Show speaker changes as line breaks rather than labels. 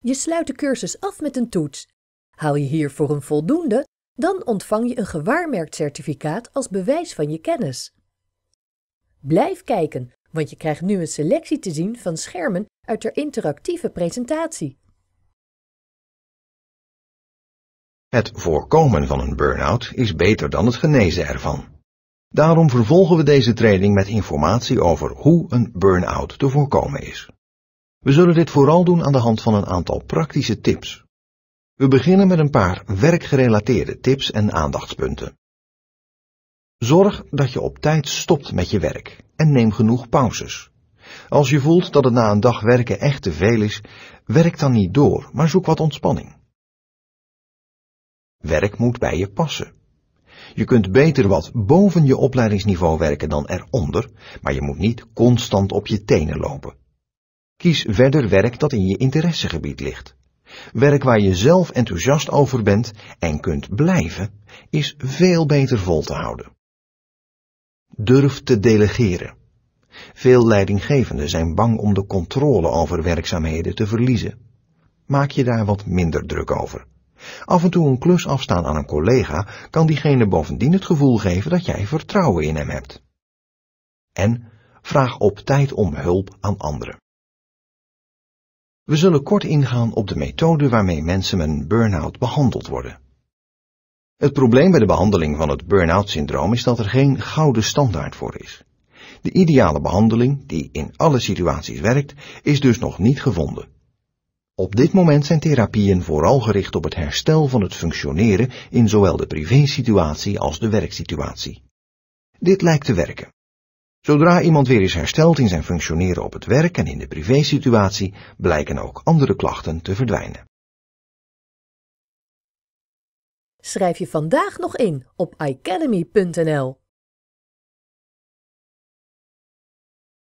Je sluit de cursus af met een toets. Haal je hiervoor een voldoende, dan ontvang je een gewaarmerkt certificaat als bewijs van je kennis. Blijf kijken, want je krijgt nu een selectie te zien van schermen uit de interactieve presentatie.
Het voorkomen van een burn-out is beter dan het genezen ervan. Daarom vervolgen we deze training met informatie over hoe een burn-out te voorkomen is. We zullen dit vooral doen aan de hand van een aantal praktische tips. We beginnen met een paar werkgerelateerde tips en aandachtspunten. Zorg dat je op tijd stopt met je werk en neem genoeg pauzes. Als je voelt dat het na een dag werken echt te veel is, werk dan niet door, maar zoek wat ontspanning. Werk moet bij je passen. Je kunt beter wat boven je opleidingsniveau werken dan eronder, maar je moet niet constant op je tenen lopen. Kies verder werk dat in je interessegebied ligt. Werk waar je zelf enthousiast over bent en kunt blijven, is veel beter vol te houden. Durf te delegeren. Veel leidinggevenden zijn bang om de controle over werkzaamheden te verliezen. Maak je daar wat minder druk over. Af en toe een klus afstaan aan een collega kan diegene bovendien het gevoel geven dat jij vertrouwen in hem hebt. En vraag op tijd om hulp aan anderen. We zullen kort ingaan op de methode waarmee mensen met een burn-out behandeld worden. Het probleem bij de behandeling van het burn-out syndroom is dat er geen gouden standaard voor is. De ideale behandeling, die in alle situaties werkt, is dus nog niet gevonden. Op dit moment zijn therapieën vooral gericht op het herstel van het functioneren in zowel de privésituatie als de werksituatie. Dit lijkt te werken. Zodra iemand weer is hersteld in zijn functioneren op het werk en in de privésituatie, blijken ook andere klachten te verdwijnen.
Schrijf je vandaag nog in op academy.nl.